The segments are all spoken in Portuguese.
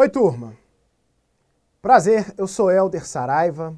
Oi, turma. Prazer, eu sou Helder Saraiva,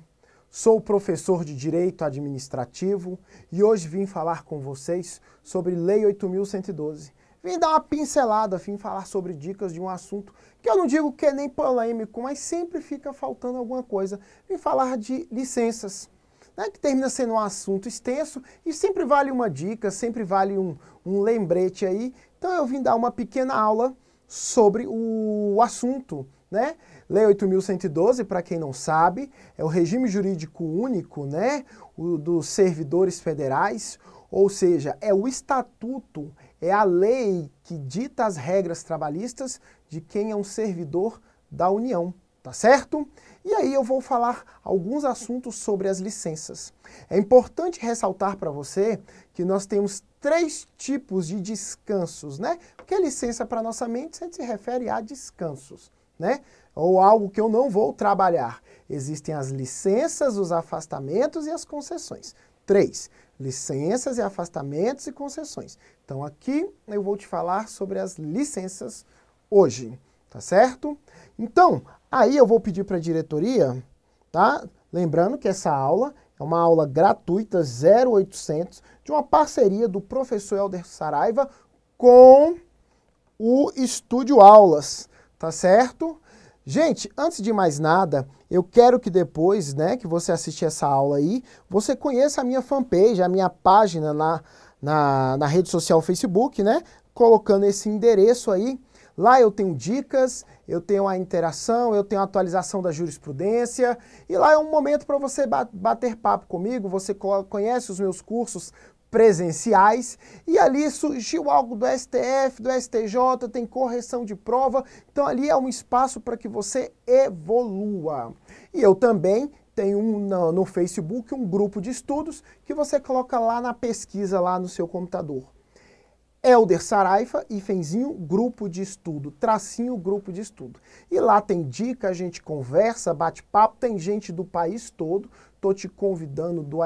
sou professor de Direito Administrativo e hoje vim falar com vocês sobre Lei 8112. Vim dar uma pincelada, vim falar sobre dicas de um assunto que eu não digo que é nem polêmico, mas sempre fica faltando alguma coisa. Vim falar de licenças, né, que termina sendo um assunto extenso e sempre vale uma dica, sempre vale um, um lembrete aí. Então eu vim dar uma pequena aula sobre o assunto, né? Lei 8.112, para quem não sabe, é o regime jurídico único, né? O dos servidores federais, ou seja, é o estatuto, é a lei que dita as regras trabalhistas de quem é um servidor da União, tá certo? E aí eu vou falar alguns assuntos sobre as licenças. É importante ressaltar para você que nós temos três tipos de descansos, né? Porque a licença para nossa mente sempre se refere a descansos, né? Ou algo que eu não vou trabalhar. Existem as licenças, os afastamentos e as concessões. Três, licenças e afastamentos e concessões. Então aqui eu vou te falar sobre as licenças hoje, tá certo? Então, aí eu vou pedir para a diretoria, tá? Lembrando que essa aula é uma aula gratuita 0800 de uma parceria do professor Helder Saraiva com o Estúdio Aulas, tá certo? Gente, antes de mais nada, eu quero que depois, né, que você assistir essa aula aí, você conheça a minha fanpage, a minha página na, na, na rede social Facebook, né? Colocando esse endereço aí, Lá eu tenho dicas, eu tenho a interação, eu tenho a atualização da jurisprudência e lá é um momento para você bater papo comigo, você conhece os meus cursos presenciais e ali surgiu algo do STF, do STJ, tem correção de prova, então ali é um espaço para que você evolua. E eu também tenho um no, no, Facebook um grupo de estudos que você coloca lá na pesquisa lá no seu computador. Elder Saraifa, ifenzinho, grupo de estudo, tracinho, grupo de estudo. E lá tem dica, a gente conversa, bate papo, tem gente do país todo. Tô te convidando do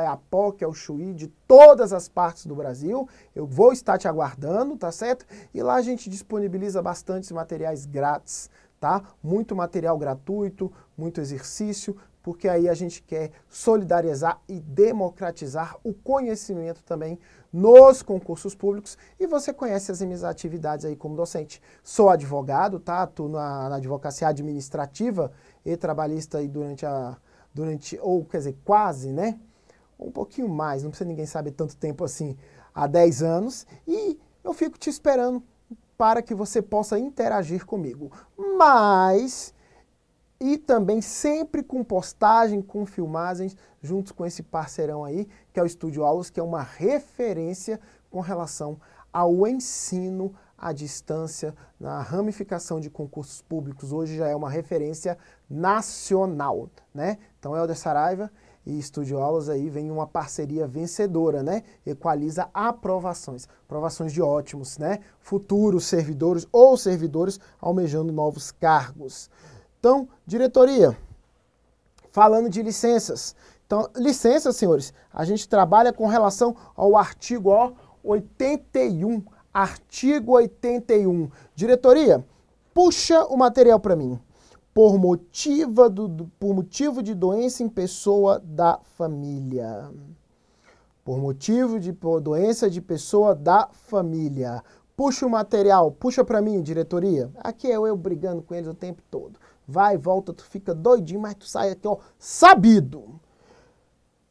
que é o Chuí, de todas as partes do Brasil. Eu vou estar te aguardando, tá certo? E lá a gente disponibiliza bastantes materiais grátis, tá? Muito material gratuito, muito exercício, porque aí a gente quer solidarizar e democratizar o conhecimento também nos concursos públicos e você conhece as minhas atividades aí como docente. Sou advogado, tá? Atuo na, na advocacia administrativa e trabalhista aí durante a. durante, ou quer dizer, quase, né? Um pouquinho mais, não precisa ninguém saber tanto tempo assim, há 10 anos, e eu fico te esperando para que você possa interagir comigo. Mas e também sempre com postagem, com filmagens, juntos com esse parceirão aí, que é o Estúdio Aulas, que é uma referência com relação ao ensino à distância, na ramificação de concursos públicos, hoje já é uma referência nacional, né? Então, Helder Saraiva e Estúdio Aulas aí vem uma parceria vencedora, né? Equaliza aprovações, aprovações de ótimos, né? Futuros servidores ou servidores almejando novos cargos. Então, diretoria, falando de licenças. Então, licenças, senhores, a gente trabalha com relação ao artigo 81. Artigo 81. Diretoria, puxa o material para mim. Por, motiva do, por motivo de doença em pessoa da família. Por motivo de por doença de pessoa da família. Puxa o material, puxa para mim, diretoria. Aqui é eu brigando com eles o tempo todo. Vai, volta, tu fica doidinho, mas tu sai aqui, ó, sabido.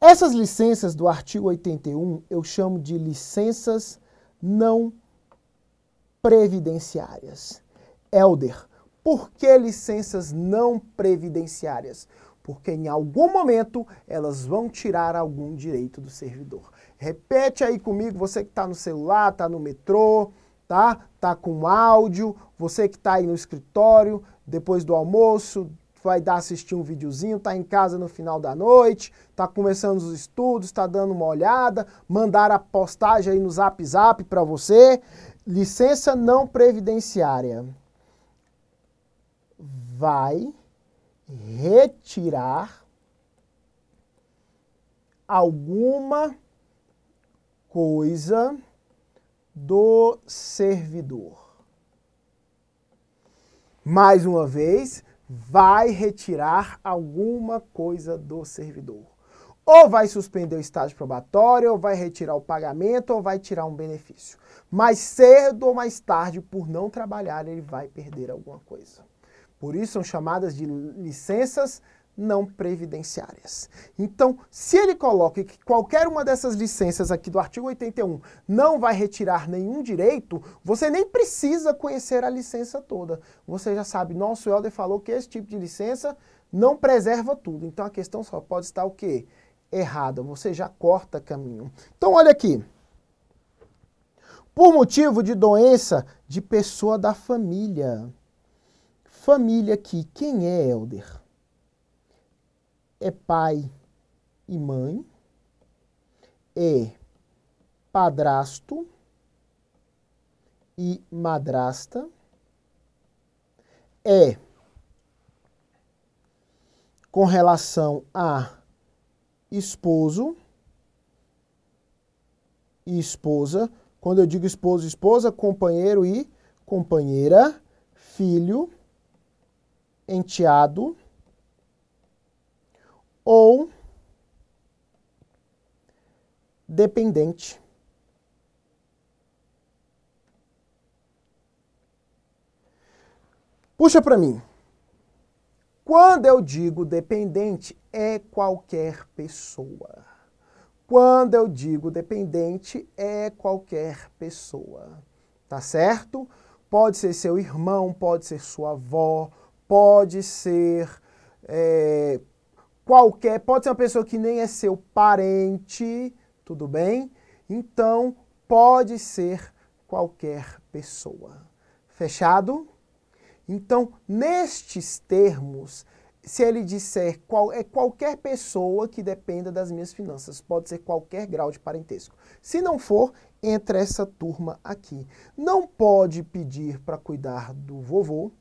Essas licenças do artigo 81 eu chamo de licenças não previdenciárias. Elder, por que licenças não previdenciárias? Porque em algum momento elas vão tirar algum direito do servidor. Repete aí comigo, você que está no celular, está no metrô, tá? Tá com áudio, você que tá aí no escritório, depois do almoço, vai dar assistir um videozinho, tá em casa no final da noite, tá começando os estudos, tá dando uma olhada, mandar a postagem aí no Zap Zap para você. Licença não previdenciária. Vai retirar alguma coisa do servidor. Mais uma vez, vai retirar alguma coisa do servidor. Ou vai suspender o estágio probatório, ou vai retirar o pagamento, ou vai tirar um benefício. Mais cedo ou mais tarde, por não trabalhar, ele vai perder alguma coisa. Por isso são chamadas de licenças não previdenciárias. Então, se ele coloca que qualquer uma dessas licenças aqui do artigo 81 não vai retirar nenhum direito, você nem precisa conhecer a licença toda. Você já sabe, nosso Helder falou que esse tipo de licença não preserva tudo. Então, a questão só pode estar o quê? Errada. Você já corta caminho. Então, olha aqui. Por motivo de doença de pessoa da família. Família aqui. Quem é, Helder? é pai e mãe, é padrasto e madrasta, é com relação a esposo e esposa. Quando eu digo esposo, e esposa, companheiro e companheira, filho, enteado ou dependente. Puxa para mim. Quando eu digo dependente, é qualquer pessoa. Quando eu digo dependente, é qualquer pessoa. Tá certo? Pode ser seu irmão, pode ser sua avó, pode ser é, qualquer, pode ser uma pessoa que nem é seu parente, tudo bem? Então, pode ser qualquer pessoa. Fechado? Então, nestes termos, se ele disser qual, é qualquer pessoa que dependa das minhas finanças, pode ser qualquer grau de parentesco. Se não for, entra essa turma aqui. Não pode pedir para cuidar do vovô,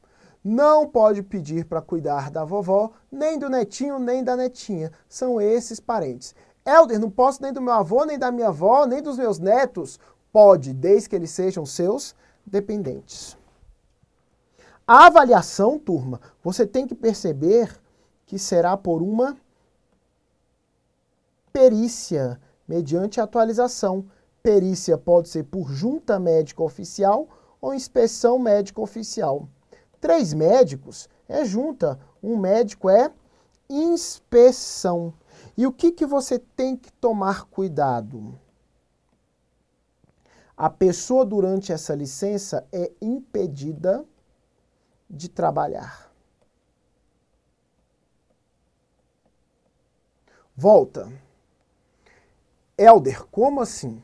não pode pedir para cuidar da vovó, nem do netinho, nem da netinha. São esses parentes. Elder, não posso nem do meu avô, nem da minha avó, nem dos meus netos. Pode, desde que eles sejam seus dependentes. A avaliação, turma, você tem que perceber que será por uma perícia, mediante atualização. Perícia pode ser por junta médica oficial ou inspeção médica oficial. Três médicos é junta, um médico é inspeção. E o que, que você tem que tomar cuidado? A pessoa, durante essa licença, é impedida de trabalhar. Volta. Elder, como assim?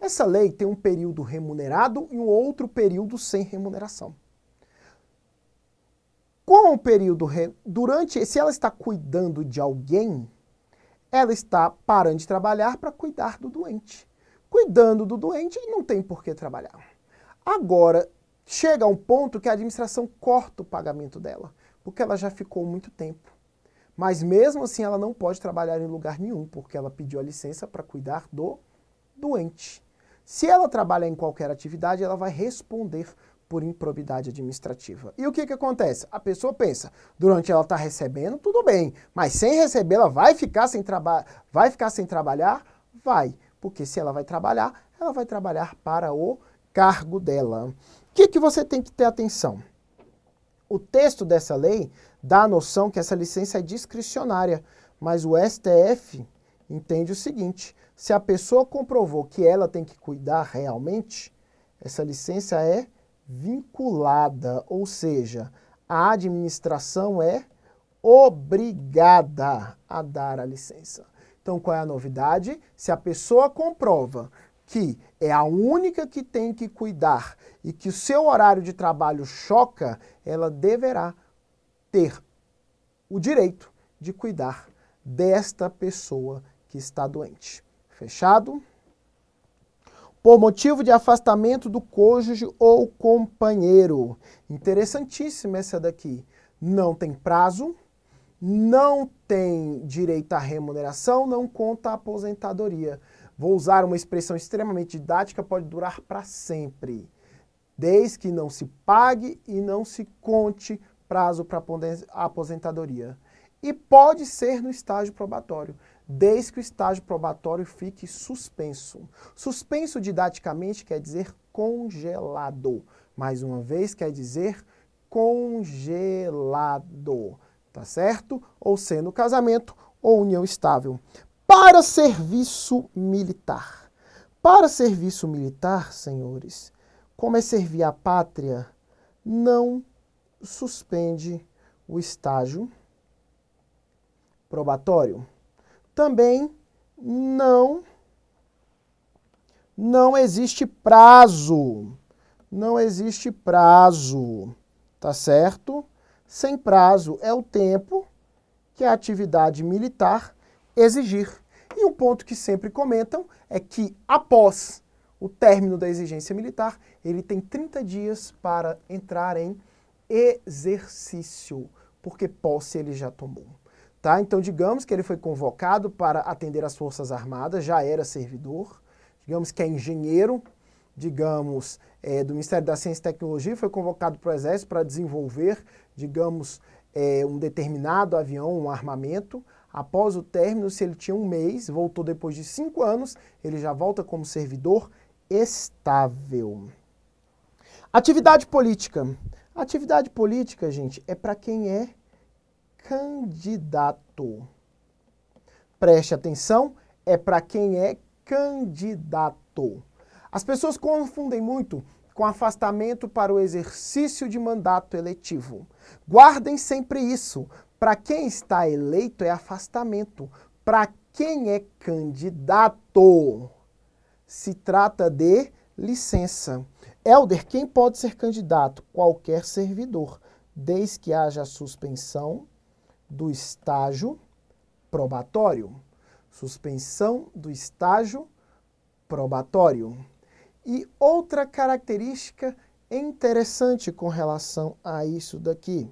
Essa lei tem um período remunerado e um outro período sem remuneração. Com o período, durante, se ela está cuidando de alguém, ela está parando de trabalhar para cuidar do doente. Cuidando do doente, não tem por que trabalhar. Agora, chega a um ponto que a administração corta o pagamento dela, porque ela já ficou muito tempo. Mas mesmo assim, ela não pode trabalhar em lugar nenhum, porque ela pediu a licença para cuidar do doente. Se ela trabalhar em qualquer atividade, ela vai responder por improbidade administrativa. E o que, que acontece? A pessoa pensa, durante ela está recebendo, tudo bem, mas sem receber, ela vai ficar sem, traba vai ficar sem trabalhar? Vai, porque se ela vai trabalhar, ela vai trabalhar para o cargo dela. O que, que você tem que ter atenção? O texto dessa lei dá a noção que essa licença é discricionária, mas o STF entende o seguinte, se a pessoa comprovou que ela tem que cuidar realmente, essa licença é vinculada, ou seja, a administração é obrigada a dar a licença. Então, qual é a novidade? Se a pessoa comprova que é a única que tem que cuidar e que o seu horário de trabalho choca, ela deverá ter o direito de cuidar desta pessoa que está doente. Fechado? por motivo de afastamento do cônjuge ou companheiro. Interessantíssima essa daqui. Não tem prazo, não tem direito à remuneração, não conta a aposentadoria. Vou usar uma expressão extremamente didática, pode durar para sempre. Desde que não se pague e não se conte prazo para aposentadoria. E pode ser no estágio probatório desde que o estágio probatório fique suspenso. Suspenso didaticamente quer dizer congelado. Mais uma vez quer dizer congelado, tá certo? Ou sendo casamento ou união estável. Para serviço militar. Para serviço militar, senhores, como é servir a pátria, não suspende o estágio probatório também não não existe prazo. Não existe prazo, tá certo? Sem prazo é o tempo que a atividade militar exigir. E um ponto que sempre comentam é que após o término da exigência militar, ele tem 30 dias para entrar em exercício, porque posse ele já tomou. Tá? Então, digamos que ele foi convocado para atender as Forças Armadas, já era servidor, digamos que é engenheiro, digamos, é, do Ministério da Ciência e Tecnologia, foi convocado para o Exército para desenvolver, digamos, é, um determinado avião, um armamento. Após o término, se ele tinha um mês, voltou depois de cinco anos, ele já volta como servidor estável. Atividade política. Atividade política, gente, é para quem é candidato. Preste atenção, é para quem é candidato. As pessoas confundem muito com afastamento para o exercício de mandato eletivo. Guardem sempre isso. Para quem está eleito é afastamento. Para quem é candidato, se trata de licença. Elder, quem pode ser candidato? Qualquer servidor, desde que haja suspensão do estágio probatório. Suspensão do estágio probatório. E outra característica interessante com relação a isso daqui.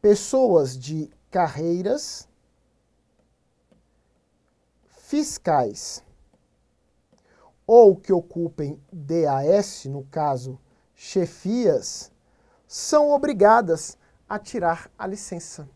Pessoas de carreiras fiscais ou que ocupem DAS, no caso, chefias, são obrigadas a tirar a licença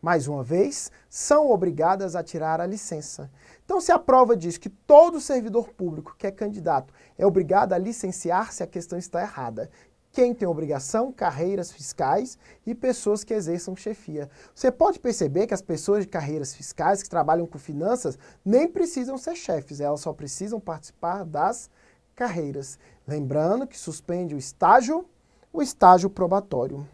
mais uma vez, são obrigadas a tirar a licença. Então, se a prova diz que todo servidor público que é candidato é obrigado a licenciar-se, a questão está errada. Quem tem obrigação? Carreiras fiscais e pessoas que exerçam chefia. Você pode perceber que as pessoas de carreiras fiscais que trabalham com finanças nem precisam ser chefes, elas só precisam participar das carreiras. Lembrando que suspende o estágio, o estágio probatório.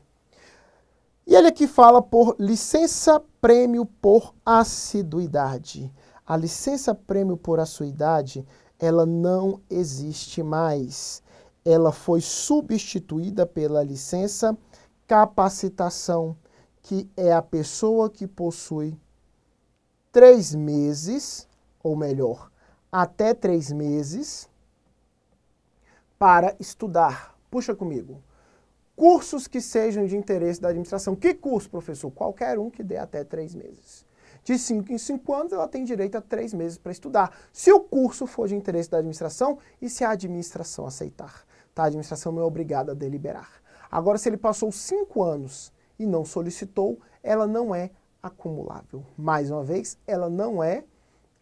E ele aqui fala por licença prêmio por assiduidade. A licença prêmio por assiduidade, ela não existe mais. Ela foi substituída pela licença capacitação, que é a pessoa que possui três meses, ou melhor, até três meses, para estudar. Puxa comigo cursos que sejam de interesse da administração. Que curso, professor? Qualquer um que dê até três meses. De cinco em cinco anos, ela tem direito a três meses para estudar. Se o curso for de interesse da administração e se a administração aceitar. Tá? A administração não é obrigada a deliberar. Agora, se ele passou cinco anos e não solicitou, ela não é acumulável. Mais uma vez, ela não é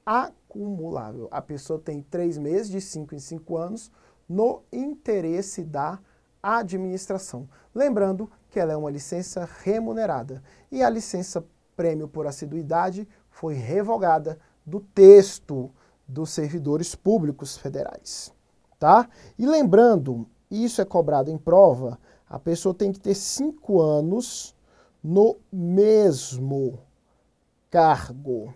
acumulável. A pessoa tem três meses, de cinco em cinco anos, no interesse da administração administração. Lembrando que ela é uma licença remunerada e a licença prêmio por assiduidade foi revogada do texto dos servidores públicos federais, tá? E lembrando, isso é cobrado em prova, a pessoa tem que ter cinco anos no mesmo cargo.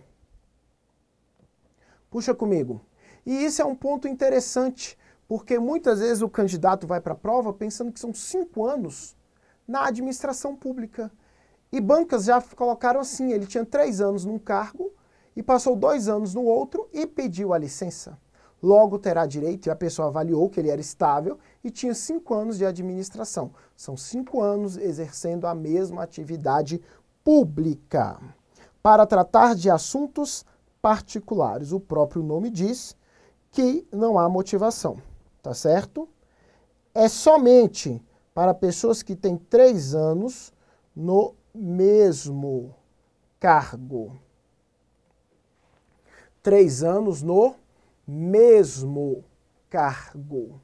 Puxa comigo. E isso é um ponto interessante porque muitas vezes o candidato vai para a prova pensando que são cinco anos na administração pública. E bancas já colocaram assim: ele tinha três anos num cargo e passou dois anos no outro e pediu a licença. Logo terá direito, e a pessoa avaliou que ele era estável e tinha cinco anos de administração. São cinco anos exercendo a mesma atividade pública. Para tratar de assuntos particulares, o próprio nome diz que não há motivação tá certo? É somente para pessoas que têm três anos no mesmo cargo. Três anos no mesmo cargo.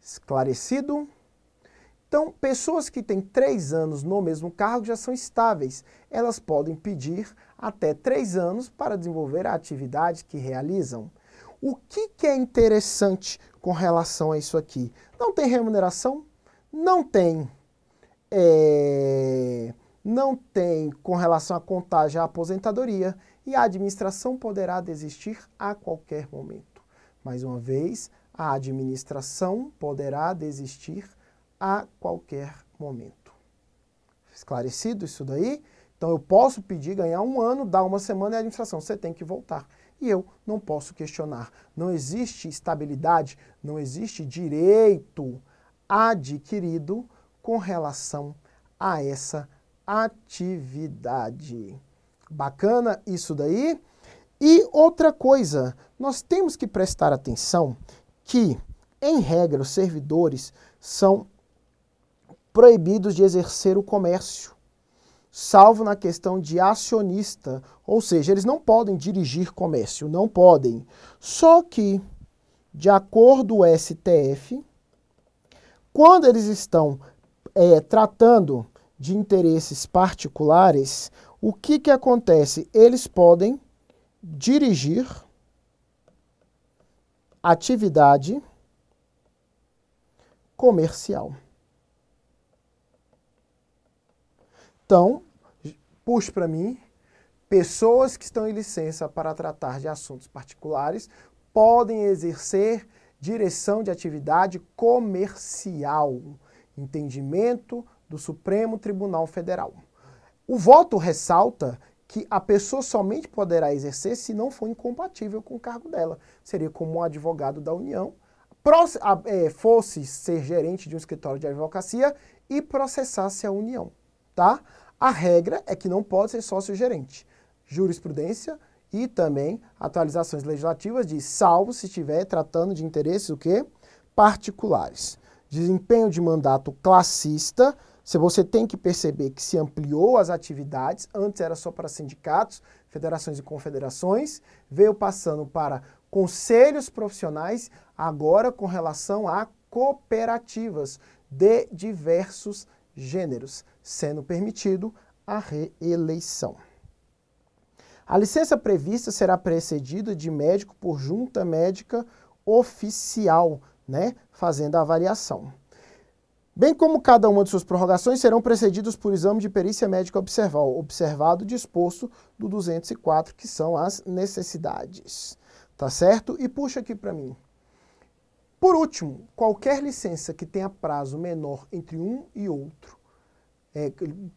Esclarecido? Então, pessoas que têm três anos no mesmo cargo já são estáveis. Elas podem pedir até três anos para desenvolver a atividade que realizam. O que, que é interessante com relação a isso aqui? Não tem remuneração, não tem. É, não tem com relação à contagem à aposentadoria e a administração poderá desistir a qualquer momento. Mais uma vez, a administração poderá desistir a qualquer momento. Esclarecido isso daí? Então eu posso pedir ganhar um ano, dar uma semana e a administração, você tem que voltar e eu não posso questionar. Não existe estabilidade, não existe direito adquirido com relação a essa atividade. Bacana isso daí? E outra coisa, nós temos que prestar atenção que, em regra, os servidores são proibidos de exercer o comércio salvo na questão de acionista, ou seja, eles não podem dirigir comércio, não podem. Só que, de acordo com o STF, quando eles estão é, tratando de interesses particulares, o que, que acontece? Eles podem dirigir atividade comercial. Então, puxe para mim, pessoas que estão em licença para tratar de assuntos particulares podem exercer direção de atividade comercial, entendimento do Supremo Tribunal Federal. O voto ressalta que a pessoa somente poderá exercer se não for incompatível com o cargo dela. Seria como um advogado da União é, fosse ser gerente de um escritório de advocacia e processasse a União, tá? A regra é que não pode ser sócio gerente. Jurisprudência e também atualizações legislativas de salvo se estiver tratando de interesses o quê? particulares. Desempenho de mandato classista, se você tem que perceber que se ampliou as atividades, antes era só para sindicatos, federações e confederações, veio passando para conselhos profissionais, agora com relação a cooperativas de diversos gêneros sendo permitido a reeleição. A licença prevista será precedida de médico por junta médica oficial, né, fazendo a avaliação. Bem como cada uma de suas prorrogações serão precedidos por exame de perícia médica observal, observado disposto do 204, que são as necessidades. Tá certo? E puxa aqui para mim. Por último, qualquer licença que tenha prazo menor entre um e outro é,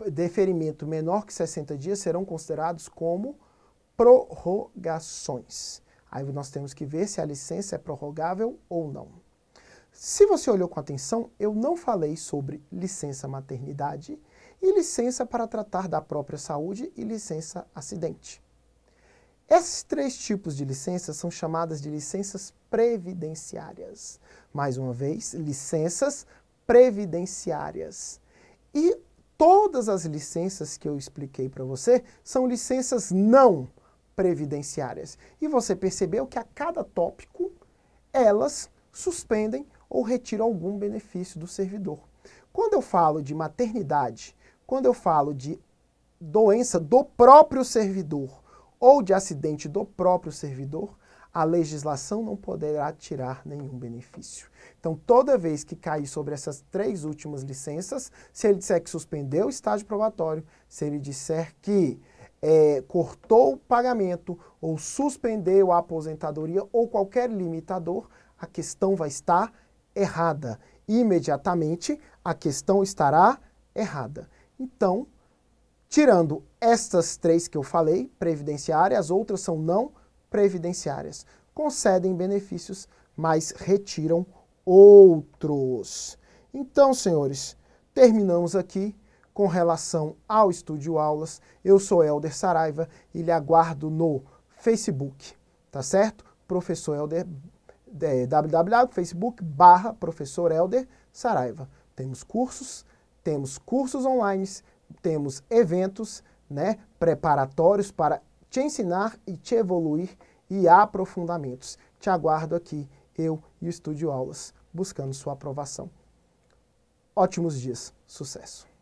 deferimento menor que 60 dias serão considerados como prorrogações. Aí nós temos que ver se a licença é prorrogável ou não. Se você olhou com atenção, eu não falei sobre licença maternidade e licença para tratar da própria saúde e licença acidente. Esses três tipos de licenças são chamadas de licenças previdenciárias. Mais uma vez, licenças previdenciárias. E todas as licenças que eu expliquei para você são licenças não previdenciárias. E você percebeu que a cada tópico elas suspendem ou retiram algum benefício do servidor. Quando eu falo de maternidade, quando eu falo de doença do próprio servidor ou de acidente do próprio servidor, a legislação não poderá tirar nenhum benefício. Então, toda vez que cair sobre essas três últimas licenças, se ele disser que suspendeu o estágio probatório, se ele disser que é, cortou o pagamento ou suspendeu a aposentadoria ou qualquer limitador, a questão vai estar errada. Imediatamente, a questão estará errada. Então, tirando estas três que eu falei, previdenciárias, as outras são não previdenciárias. Concedem benefícios, mas retiram outros. Então, senhores, terminamos aqui com relação ao Estúdio Aulas. Eu sou Helder Saraiva e lhe aguardo no Facebook, tá certo? Professor Helder, é, www.facebook barra professor Helder Saraiva. Temos cursos, temos cursos online, temos eventos, né, preparatórios para te ensinar e te evoluir e aprofundamentos. Te aguardo aqui, eu e o Estúdio Aulas, buscando sua aprovação. Ótimos dias, sucesso!